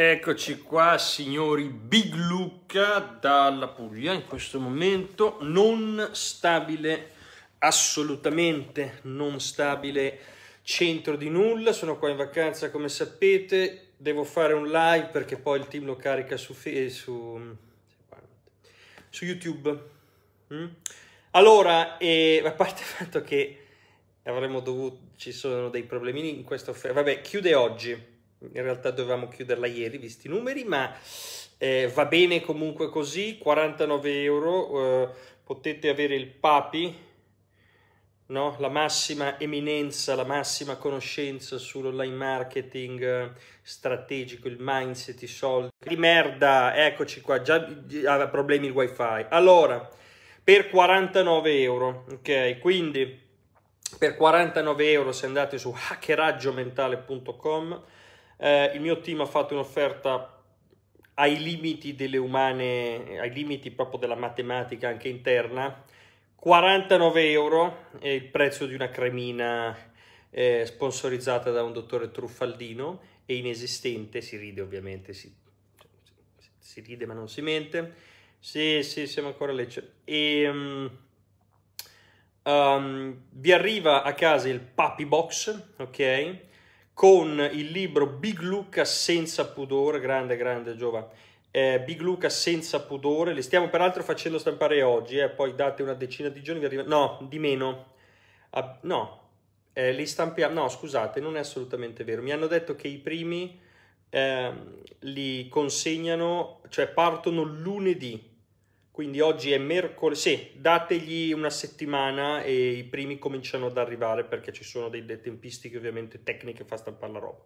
Eccoci qua, signori, Big Luca dalla Puglia, in questo momento non stabile, assolutamente non stabile, centro di nulla, sono qua in vacanza come sapete, devo fare un live perché poi il team lo carica su, su, su YouTube. Mm? Allora, eh, a parte il fatto che avremmo dovuto, ci sono dei problemini in questa offerta, vabbè, chiude oggi in realtà dovevamo chiuderla ieri visti i numeri, ma eh, va bene comunque così, 49 euro, eh, potete avere il papi, no? la massima eminenza, la massima conoscenza sull'online marketing eh, strategico, il mindset, i soldi. Di merda, eccoci qua, già ha problemi il wifi. Allora, per 49 euro, ok, quindi... Per 49 euro se andate su mentale.com eh, il mio team ha fatto un'offerta ai limiti delle umane, ai limiti proprio della matematica anche interna, 49 euro è il prezzo di una cremina eh, sponsorizzata da un dottore truffaldino e inesistente, si ride ovviamente, si, si ride ma non si mente, sì sì siamo ancora a Lecce, e um, um, vi arriva a casa il Puppy Box, ok? con il libro Big Luca senza pudore, grande, grande Giova. Eh, Big Luca senza pudore, li stiamo peraltro facendo stampare oggi, eh, poi date una decina di giorni, vi arriva... no, di meno, ah, no, eh, li stampiamo, no, scusate, non è assolutamente vero, mi hanno detto che i primi ehm, li consegnano, cioè partono lunedì, quindi oggi è mercoledì, sì, dategli una settimana e i primi cominciano ad arrivare perché ci sono delle tempistiche ovviamente tecniche, fa stampare la roba.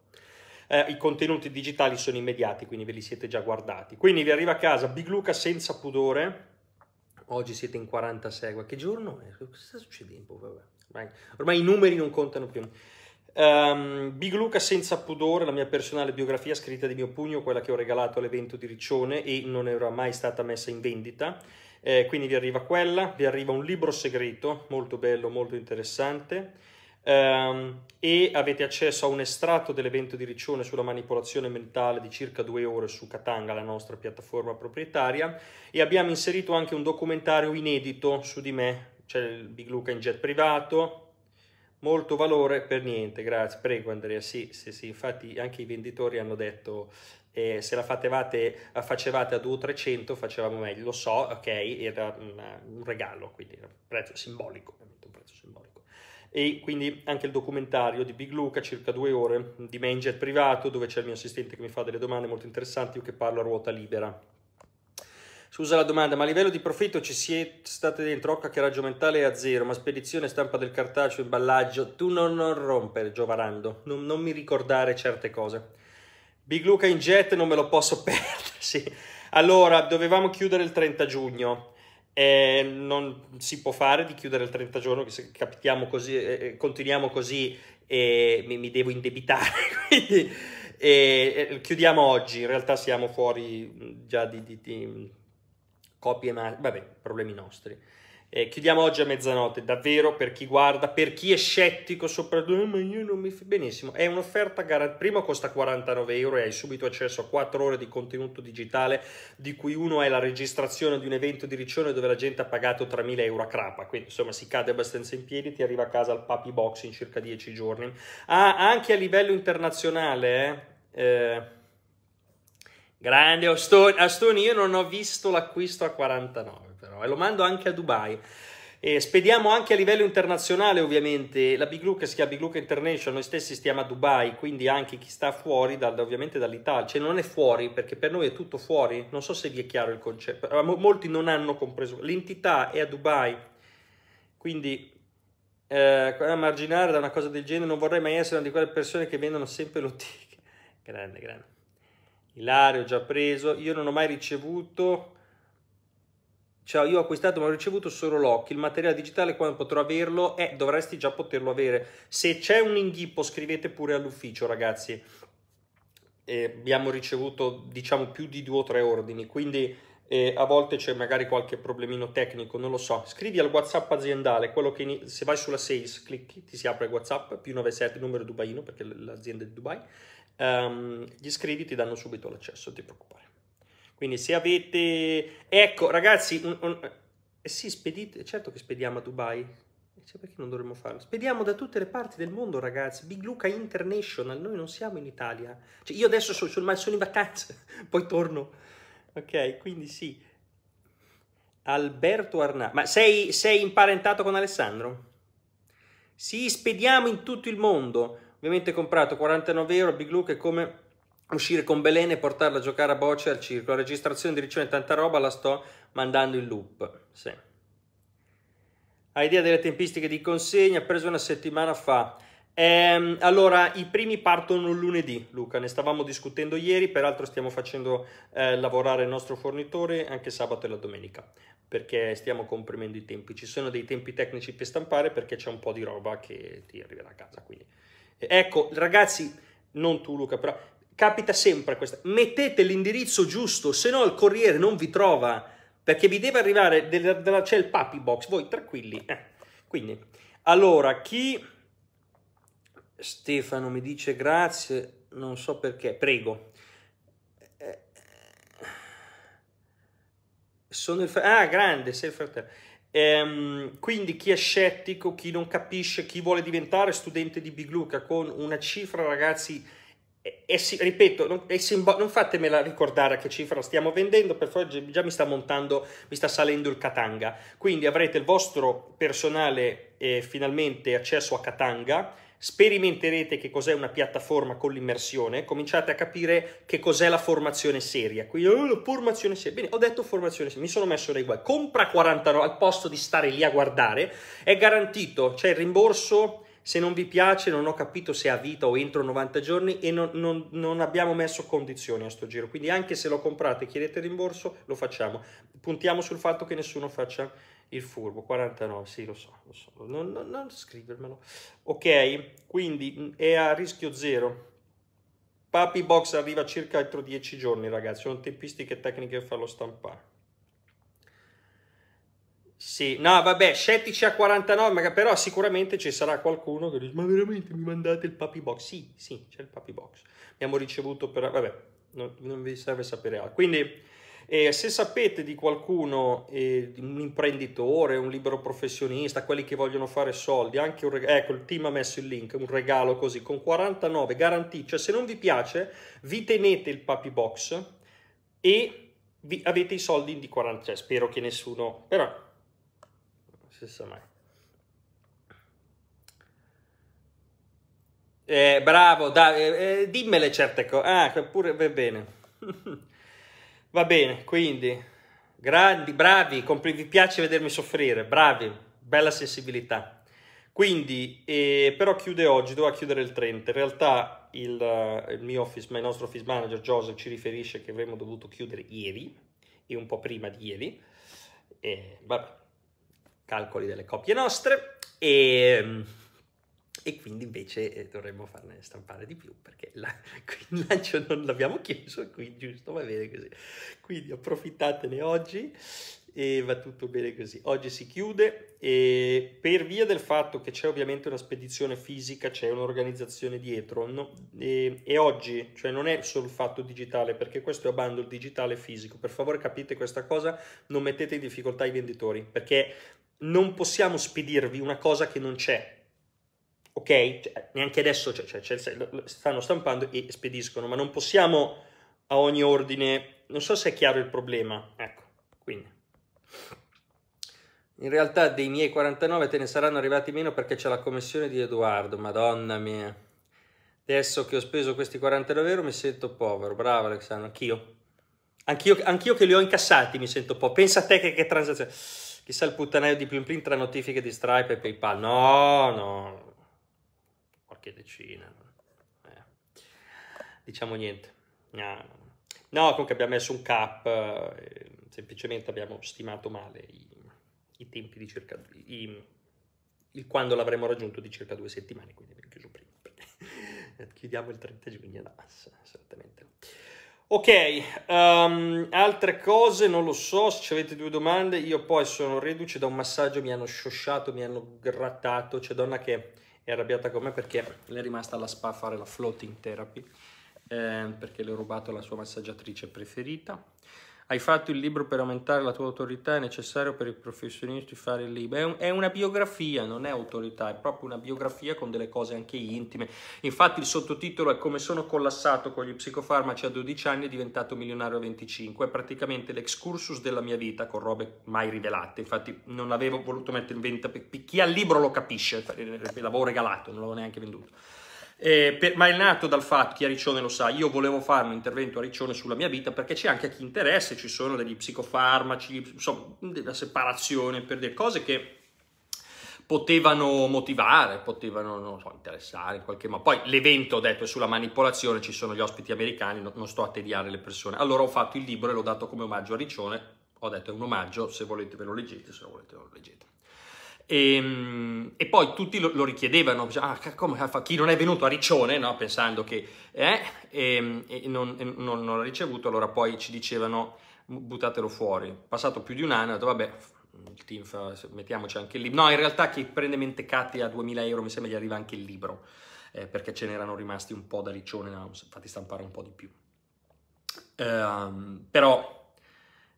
Eh, I contenuti digitali sono immediati, quindi ve li siete già guardati. Quindi vi arriva a casa Big Luca senza pudore, oggi siete in 46, che giorno, è? cosa sta succedendo? Ormai, ormai i numeri non contano più. Um, Big Luca senza pudore, la mia personale biografia scritta di mio pugno, quella che ho regalato all'evento di Riccione e non era mai stata messa in vendita. Eh, quindi vi arriva quella, vi arriva un libro segreto, molto bello, molto interessante. Um, e avete accesso a un estratto dell'evento di Riccione sulla manipolazione mentale di circa due ore su Katanga, la nostra piattaforma proprietaria, e abbiamo inserito anche un documentario inedito su di me, c'è cioè il Big Luca in jet privato, molto valore per niente, grazie, prego Andrea, sì, sì, sì, infatti anche i venditori hanno detto eh, se la fatevate, facevate a 200-300 facevamo meglio, lo so, ok, era una, un regalo, quindi era un prezzo simbolico, ovviamente un prezzo simbolico. E quindi anche il documentario di Big Luca, circa due ore, di Manger privato, dove c'è il mio assistente che mi fa delle domande molto interessanti, io che parlo a ruota libera Scusa la domanda, ma a livello di profitto ci siete state dentro? Occa che raggio mentale è a zero, ma spedizione, stampa del cartaceo, imballaggio. Tu non, non rompere, Giovanando. Non, non, mi ricordare certe cose. Big Luca in jet non me lo posso perdere, sì. Allora, dovevamo chiudere il 30 giugno. Eh, non si può fare di chiudere il 30 giugno, che se capitiamo così, eh, eh continuiamo così eh, mi, mi, devo indebitare. Quindi eh, eh, chiudiamo oggi, in realtà siamo fuori mm, già di, di, di copie ma... vabbè, problemi nostri. Eh, chiudiamo oggi a mezzanotte, davvero per chi guarda, per chi è scettico soprattutto, eh, ma io non mi f... benissimo, è un'offerta garantita, prima costa 49 euro e hai subito accesso a 4 ore di contenuto digitale, di cui uno è la registrazione di un evento di Riccione dove la gente ha pagato 3.000 euro a crapa, quindi insomma si cade abbastanza in piedi, ti arriva a casa al puppy box in circa 10 giorni. Ah, anche a livello internazionale, eh, eh Grande Astoni, Aston, io non ho visto l'acquisto a 49 però e lo mando anche a Dubai. E spediamo anche a livello internazionale ovviamente, la Big Look si chiama Big Look International, noi stessi stiamo a Dubai, quindi anche chi sta fuori da, ovviamente dall'Italia, cioè non è fuori perché per noi è tutto fuori, non so se vi è chiaro il concetto, molti non hanno compreso, l'entità è a Dubai, quindi eh, marginare da una cosa del genere non vorrei mai essere una di quelle persone che vendono sempre lo grande, grande. Ilario già preso, io non ho mai ricevuto, cioè io ho acquistato ma ho ricevuto solo l'occhio, il materiale digitale quando potrò averlo, eh dovresti già poterlo avere, se c'è un inghippo scrivete pure all'ufficio ragazzi, eh, abbiamo ricevuto diciamo più di due o tre ordini, quindi eh, a volte c'è magari qualche problemino tecnico, non lo so, scrivi al whatsapp aziendale, quello che in... se vai sulla sales clicchi, ti si apre whatsapp, più 97, numero dubaino perché l'azienda è di Dubai, um, gli iscrivi ti danno subito l'accesso, non ti preoccupare. Quindi se avete... Ecco, ragazzi, un, un... Eh sì, spedite, certo che spediamo a Dubai. Eh, cioè, perché non dovremmo farlo? Spediamo da tutte le parti del mondo, ragazzi. Big Luca International, noi non siamo in Italia. Cioè, io adesso sono, sono, sono in vacanza, poi torno. Ok, quindi sì. Alberto Arnà. Ma sei, sei imparentato con Alessandro? Sì, spediamo in tutto il mondo. Ovviamente comprato 49 euro, Big Luke è come uscire con Belen e portarla a giocare a bocce al circo. La registrazione di riceve tanta roba, la sto mandando in loop. Sì. Ha idea delle tempistiche di consegna, preso una settimana fa. Ehm, allora, i primi partono lunedì, Luca, ne stavamo discutendo ieri, peraltro stiamo facendo eh, lavorare il nostro fornitore anche sabato e la domenica, perché stiamo comprimendo i tempi. Ci sono dei tempi tecnici per stampare perché c'è un po' di roba che ti arriverà a casa, quindi... Ecco, ragazzi, non tu Luca, però capita sempre questa. Mettete l'indirizzo giusto, se no il corriere non vi trova, perché vi deve arrivare, della, della, c'è il puppy box, voi tranquilli. Eh. Quindi, allora, chi... Stefano mi dice grazie, non so perché, prego. Eh, eh, sono il fratello. Ah, grande, sei il fratello. Ehm, quindi chi è scettico, chi non capisce, chi vuole diventare studente di Big Luca con una cifra, ragazzi, è, è, ripeto, non, è simbo- non fatemela ricordare a che cifra stiamo vendendo, per favore già mi sta montando, mi sta salendo il Katanga. Quindi avrete il vostro personale eh, finalmente accesso a Katanga sperimenterete che cos'è una piattaforma con l'immersione, cominciate a capire che cos'è la formazione seria. Qui, oh, la formazione seria. Bene, ho detto formazione seria, mi sono messo dei guai. Compra 49 al posto di stare lì a guardare, è garantito, c'è il rimborso se non vi piace non ho capito se a vita o entro 90 giorni e non, non, non abbiamo messo condizioni a sto giro, quindi anche se lo comprate e chiedete rimborso lo facciamo, puntiamo sul fatto che nessuno faccia il furbo, 49, sì lo so, lo so. Non, non, non scrivermelo, ok, quindi mm, è a rischio zero, Papi Box arriva circa entro 10 giorni ragazzi, sono tempistiche tecniche per farlo stampare. Sì, no, vabbè, scettici a 49, però sicuramente ci sarà qualcuno che dice, ma veramente mi mandate il puppy box? Sì, sì, c'è il puppy box. Abbiamo ricevuto per... vabbè, non, non vi serve sapere altro. Quindi, eh, se sapete di qualcuno, eh, un imprenditore, un libero professionista, quelli che vogliono fare soldi, anche un regalo, ecco il team ha messo il link, un regalo così, con 49, garantito, cioè se non vi piace, vi tenete il puppy box e vi avete i soldi di 49, cioè, spero che nessuno, però si sa mai. Eh, bravo, da, eh, eh dimmele certe cose. Ah, pure va bene. va bene, quindi grandi, bravi, compl- vi piace vedermi soffrire, bravi, bella sensibilità. Quindi, eh, però chiude oggi, doveva chiudere il 30. In realtà il, eh, il, mio office, il nostro office manager Joseph ci riferisce che avremmo dovuto chiudere ieri e un po' prima di ieri. E, vabbè, calcoli delle copie nostre e, ehm, e quindi invece eh, dovremmo farne stampare di più perché la, il lancio non l'abbiamo chiuso qui giusto va bene così quindi approfittatene oggi e va tutto bene così oggi si chiude e per via del fatto che c'è ovviamente una spedizione fisica c'è un'organizzazione dietro no? e, e, oggi cioè non è solo il fatto digitale perché questo è a bando digitale fisico per favore capite questa cosa non mettete in difficoltà i venditori perché non possiamo spedirvi una cosa che non c'è. Ok? Cioè, neanche adesso c'è, cioè, c'è, cioè, cioè, stanno stampando e spediscono, ma non possiamo a ogni ordine... Non so se è chiaro il problema. Ecco, quindi... In realtà dei miei 49 te ne saranno arrivati meno perché c'è la commissione di Edoardo, madonna mia. Adesso che ho speso questi 49 euro mi sento povero, bravo Alexandro, anch'io. Anch'io, anch'io che li ho incassati mi sento povero. Pensa a te che, che transazione chissà il puttanaio di Plin Plin tra notifiche di Stripe e PayPal. No, no, qualche decina. Eh. Diciamo niente. No. no, comunque abbiamo messo un cap, eh, semplicemente abbiamo stimato male i, i tempi di circa... I, il quando l'avremo raggiunto di circa due settimane, quindi abbiamo chiuso prima. Chiudiamo il 30 giugno, no, assolutamente no. Ok, um, altre cose non lo so, se avete due domande, io poi sono reduce da un massaggio, mi hanno sciosciato, mi hanno grattato, c'è donna che è arrabbiata con me perché le è rimasta alla spa a fare la floating therapy, eh, perché le ho rubato la sua massaggiatrice preferita. Hai fatto il libro per aumentare la tua autorità, è necessario per i professionisti fare il libro. È, un, è, una biografia, non è autorità, è proprio una biografia con delle cose anche intime. Infatti il sottotitolo è come sono collassato con gli psicofarmaci a 12 anni e diventato milionario a 25. È praticamente l'excursus della mia vita con robe mai rivelate. Infatti non avevo voluto mettere in vendita, chi ha il libro lo capisce, l'avevo regalato, non l'avevo neanche venduto. Eh, per, ma è nato dal fatto, chi a Riccione lo sa, io volevo fare un intervento a Riccione sulla mia vita perché c'è anche a chi interessa, ci sono degli psicofarmaci, insomma, della separazione, per delle cose che potevano motivare, potevano so, interessare in qualche modo. Poi l'evento, ho detto, è sulla manipolazione, ci sono gli ospiti americani, no, non sto a tediare le persone. Allora ho fatto il libro e l'ho dato come omaggio a Riccione, ho detto è un omaggio, se volete ve lo leggete, se lo volete ve lo leggete. E, ehm, e, poi tutti lo, lo richiedevano, ah, come, chi non è venuto a Riccione, no? pensando che eh, e, ehm, e non, non, non, l'ha ricevuto, allora poi ci dicevano buttatelo fuori. Passato più di un anno, ho detto vabbè, il team fa, mettiamoci anche il libro. No, in realtà chi prende mentecati a 2000 euro mi sembra gli arriva anche il libro, eh, perché ce n'erano rimasti un po' da Riccione, no? fatti stampare un po' di più. Um, però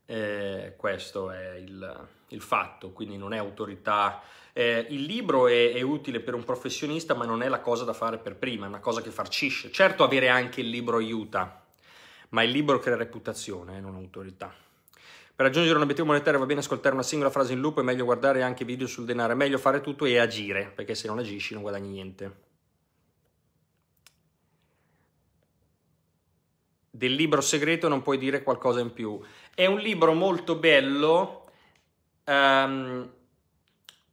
eh, questo è il, il, fatto, quindi non è autorità. Eh, il libro è, è, utile per un professionista, ma non è la cosa da fare per prima, è una cosa che farcisce. Certo, avere anche il libro aiuta, ma il libro crea reputazione, eh, non autorità. Per raggiungere un obiettivo monetario va bene ascoltare una singola frase in loop, è meglio guardare anche video sul denaro, è meglio fare tutto e agire, perché se non agisci non guadagni niente. Del libro segreto non puoi dire qualcosa in più. È un libro molto bello, um,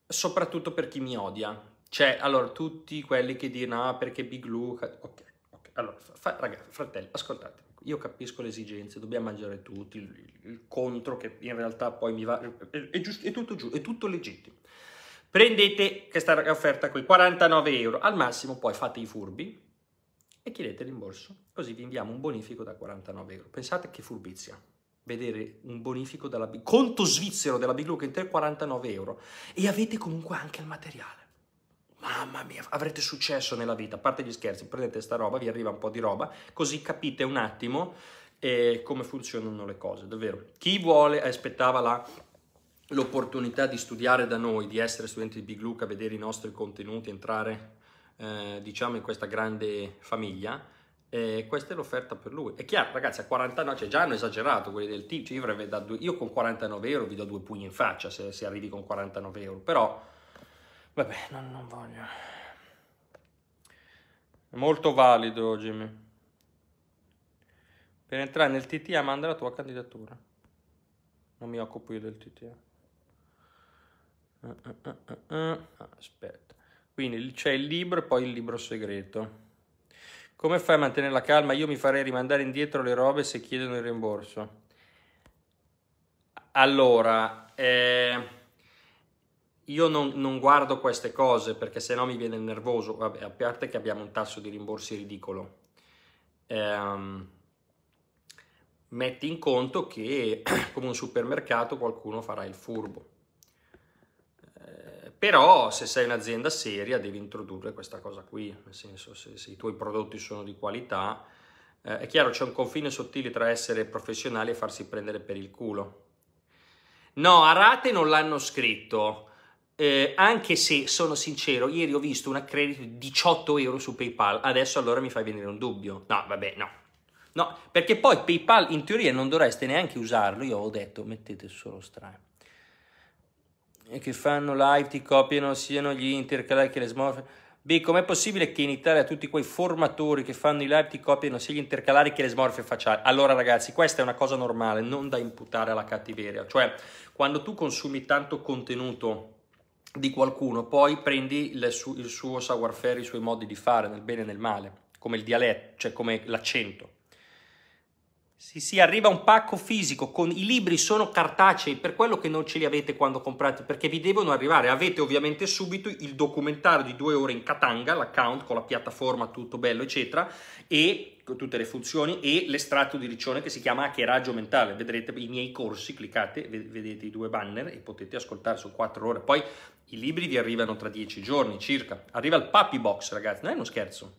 soprattutto per chi mi odia. Cioè, allora, tutti quelli che dicono, ah, perché Big Luca... Ok, ok, allora, fa, ragazzi, fratello, ascoltate. Io capisco le esigenze, dobbiamo mangiare tutti, il, il contro che in realtà poi mi va... È, è, giusto, è tutto giù, è tutto legittimo. Prendete questa offerta qui, 49 euro, al massimo poi fate i furbi, e chiedete l'imborso. così vi inviamo un bonifico da 49 euro. Pensate che furbizia! vedere un bonifico dalla conto svizzero della Big Look Inter 49 euro e avete comunque anche il materiale. Mamma mia, avrete successo nella vita, a parte gli scherzi, prendete sta roba, vi arriva un po' di roba, così capite un attimo eh, come funzionano le cose, davvero. Chi vuole aspettava la l'opportunità di studiare da noi, di essere studenti di Big Look, a vedere i nostri contenuti, entrare eh, diciamo in questa grande famiglia, e questa è l'offerta per lui. È chiaro, ragazzi, a 49, cioè già hanno esagerato quelli del team. Cioè io, due, io, con 49 euro vi do due pugni in faccia se, se arrivi con 49 euro. Però, vabbè, non, non voglio. Molto valido, Jimmy. Per entrare nel TTA manda la tua candidatura. Non mi occupo io del TTA. Eh. Eh, eh, Aspetta. Quindi c'è il libro e poi il libro segreto. Come fai a mantenere la calma? Io mi farei rimandare indietro le robe se chiedono il rimborso. Allora, eh, io non, non, guardo queste cose perché sennò mi viene nervoso, Vabbè, a parte che abbiamo un tasso di rimborsi ridicolo. Eh, metti in conto che come un supermercato qualcuno farà il furbo però se sei un'azienda seria devi introdurre questa cosa qui, nel senso se, se i tuoi prodotti sono di qualità, eh, è chiaro c'è un confine sottile tra essere professionali e farsi prendere per il culo. No, a rate non l'hanno scritto, eh, anche se sono sincero, ieri ho visto un accredito di 18 euro su PayPal, adesso allora mi fai venire un dubbio. No, vabbè, no. No, perché poi PayPal in teoria non dovreste neanche usarlo, io ho detto mettete solo Stripe che fanno live ti copiano siano gli intercalari che le smorfie. Beh, com'è possibile che in Italia tutti quei formatori che fanno i live ti copiano sia gli intercalari che le smorfie facciali? Allora ragazzi, questa è una cosa normale, non da imputare alla cattiveria. Cioè, quando tu consumi tanto contenuto di qualcuno, poi prendi il, su- il suo savoir faire, i suoi modi di fare, nel bene e nel male, come il dialetto, cioè come l'accento. Sì, sì, arriva un pacco fisico, con, i libri sono cartacei, per quello che non ce li avete quando comprate, perché vi devono arrivare. Avete ovviamente subito il documentario di due ore in Katanga, l'account con la piattaforma, tutto bello, eccetera, e con tutte le funzioni, e l'estratto di riccione che si chiama hackeraggio mentale. Vedrete i miei corsi, cliccate, vedete i due banner e potete ascoltare su quattro ore. Poi i libri vi arrivano tra dieci giorni circa. Arriva il puppy box, ragazzi, non è uno scherzo.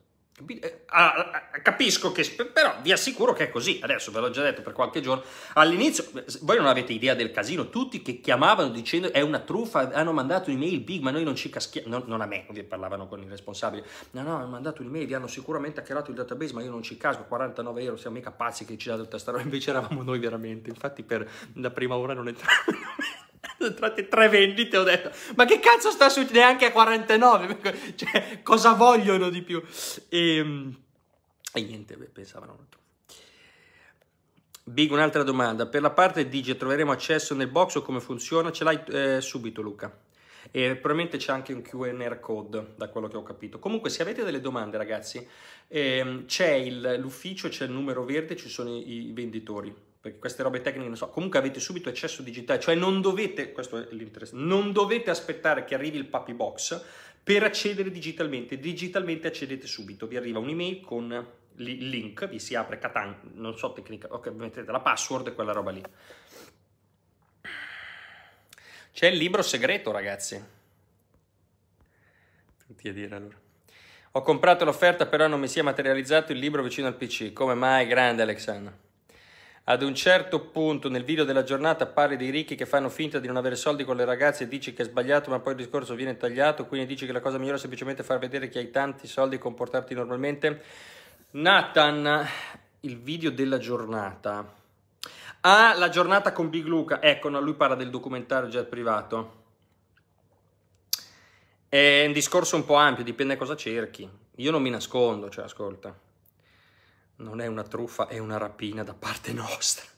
Eh, ah, ah, capisco che, però vi assicuro che è così, adesso ve l'ho già detto per qualche giorno, all'inizio, voi non avete idea del casino, tutti che chiamavano dicendo è una truffa, hanno mandato un'email big, ma noi non ci caschiamo, non, non, a me, vi parlavano con il responsabile. no no, hanno mandato un'email, vi hanno sicuramente hackerato il database, ma io non ci casco, 49 euro, siamo mica pazzi che ci date tutta questa roba, invece eravamo noi veramente, infatti per la prima ora non entravamo sono entrate tre vendite, ho detto, ma che cazzo sta succedendo neanche a 49? Cioè, cosa vogliono di più? E, ehm, e niente, beh, pensavano una Big, un'altra domanda. Per la parte DJ troveremo accesso nel box o come funziona? Ce l'hai eh, subito, Luca. E probabilmente c'è anche un QR code, da quello che ho capito. Comunque, se avete delle domande, ragazzi, ehm, c'è l'ufficio, c'è il numero verde, ci sono i, i venditori perché queste robe tecniche non so, comunque avete subito accesso digitale, cioè non dovete, questo è l'interesse, non dovete aspettare che arrivi il puppy box per accedere digitalmente, digitalmente accedete subito, vi arriva un'email con il link, vi si apre Catan, non so tecnica, ok, mettete la password e quella roba lì. C'è il libro segreto, ragazzi. Tutti a dire allora. Ho comprato l'offerta, però non mi si è materializzato il libro vicino al PC. Come mai? Grande Alexandra. Ad un certo punto nel video della giornata parli dei ricchi che fanno finta di non avere soldi con le ragazze e dici che è sbagliato ma poi il discorso viene tagliato, quindi dici che la cosa migliore è semplicemente far vedere che hai tanti soldi e comportarti normalmente. Nathan, il video della giornata. Ah, la giornata con Big Luca. Ecco, no, lui parla del documentario già privato. È un discorso un po' ampio, dipende da cosa cerchi. Io non mi nascondo, cioè, ascolta non è una truffa, è una rapina da parte nostra.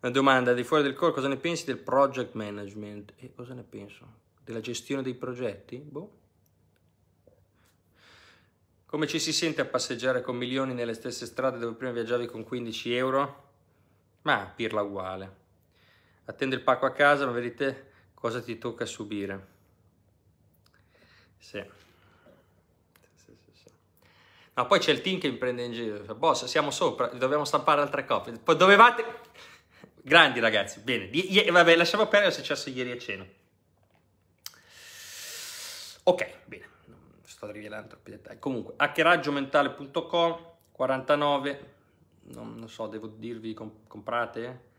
Una domanda di fuori del corso, cosa ne pensi del project management? E cosa ne penso? Della gestione dei progetti? Boh. Come ci si sente a passeggiare con milioni nelle stesse strade dove prima viaggiavi con 15 euro? Ma pirla uguale. Attendo il pacco a casa, ma vedete cosa ti tocca subire. Sì. No, poi c'è il team che mi prende in giro. Boss, siamo sopra, dobbiamo stampare altre copie. Poi dovevate... Grandi ragazzi, bene. I- vabbè, lasciamo perdere, è successo ieri a cena. Ok, bene. Non sto rivelando troppi dettagli. Comunque, hackeraggiomentale.com, 49. Non, non so, devo dirvi, comp- comprate.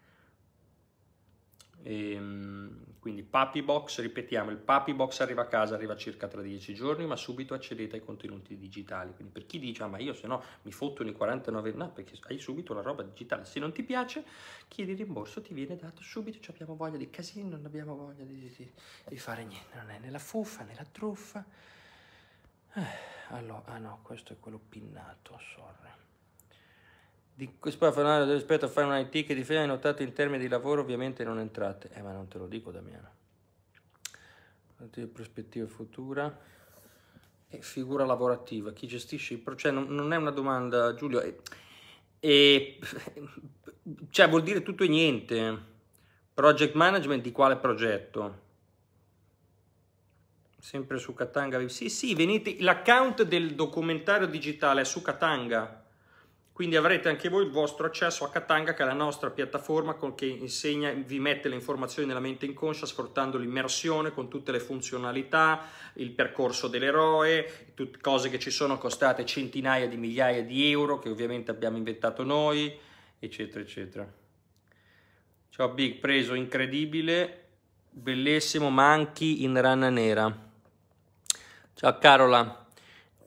Ehm quindi Papi Box, ripetiamo, il Papi Box arriva a casa, arriva circa tra 10 giorni, ma subito accedete ai contenuti digitali. Quindi per chi dice, ah, ma io se no mi fottono i 49, no, perché hai subito la roba digitale. Se non ti piace, chiedi il rimborso, ti viene dato subito, cioè abbiamo voglia di casino, non abbiamo voglia di, di, di fare niente, non è nella la fuffa né truffa. Eh, allora, ah no, questo è quello pinnato, sorry di questo fenomeno del rispetto a fare un IT che difesa è notato in termini di lavoro, ovviamente non entrate. Eh, ma non te lo dico, Damiano. Prospettiva futura e figura lavorativa. Chi gestisce il processo? Cioè, non, non, è una domanda, Giulio. È, è, cioè, vuol dire tutto e niente. Project management di quale progetto? Sempre su Katanga. Sì, sì, venite. L'account del documentario digitale è su Katanga quindi avrete anche voi il vostro accesso a Katanga, che è la nostra piattaforma che insegna, vi mette le informazioni nella mente inconscia sfruttando l'immersione con tutte le funzionalità, il percorso dell'eroe, tut- cose che ci sono costate centinaia di migliaia di euro, che ovviamente abbiamo inventato noi, eccetera, eccetera. Ciao Big, preso incredibile, bellissimo, manchi in rana nera. Ciao Carola.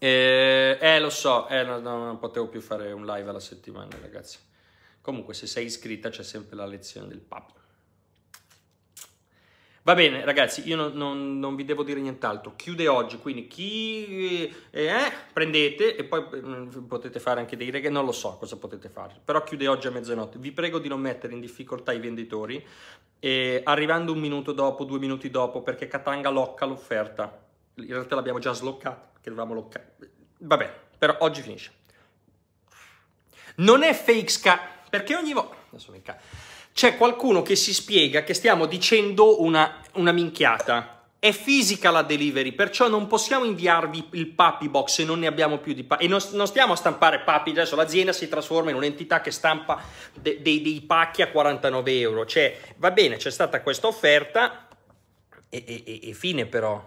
Eh, eh, lo so, eh, no, no, non potevo più fare un live alla settimana, ragazzi. Comunque, se sei iscritta, c'è sempre la lezione del Papa. Va bene, ragazzi, io non, non, non vi devo dire nient'altro. Chiude oggi, quindi chi... Eh, eh prendete e poi mm, potete fare anche dei reghe, non lo so cosa potete fare. Però chiude oggi a mezzanotte. Vi prego di non mettere in difficoltà i venditori, E eh, arrivando un minuto dopo, due minuti dopo, perché Katanga locca l'offerta in realtà l'abbiamo già sloccato, che dovevamo loccare. Vabbè, però oggi finisce. Non è fake sky, perché ogni volta... C'è qualcuno che si spiega che stiamo dicendo una, una minchiata. È fisica la delivery, perciò non possiamo inviarvi il puppy box se non ne abbiamo più di puppy. E non, non, stiamo a stampare puppy, adesso l'azienda si trasforma in un'entità che stampa de, de, dei pacchi a 49 euro. Cioè, va bene, c'è stata questa offerta e, e, e fine però.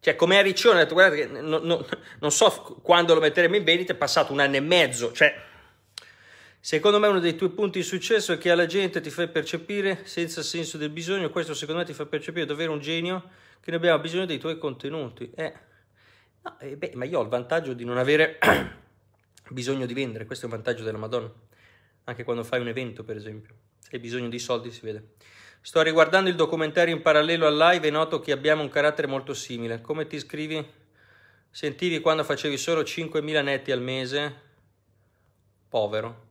Cioè, come a Riccione, ho detto, guardate, no, no, non so quando lo metteremo in vendita, è passato un anno e mezzo. Cioè, secondo me uno dei tuoi punti di successo è che alla gente ti fai percepire senza senso del bisogno. Questo secondo me ti fa percepire davvero un genio che ne abbiamo bisogno dei tuoi contenuti. Eh. No, eh beh, ma io ho il vantaggio di non avere bisogno di vendere, questo è un vantaggio della Madonna. Anche quando fai un evento, per esempio. Se hai bisogno di soldi si vede. Sto riguardando il documentario in parallelo al live e noto che abbiamo un carattere molto simile. Come ti scrivi? Sentivi quando facevi solo 5.000 netti al mese? Povero.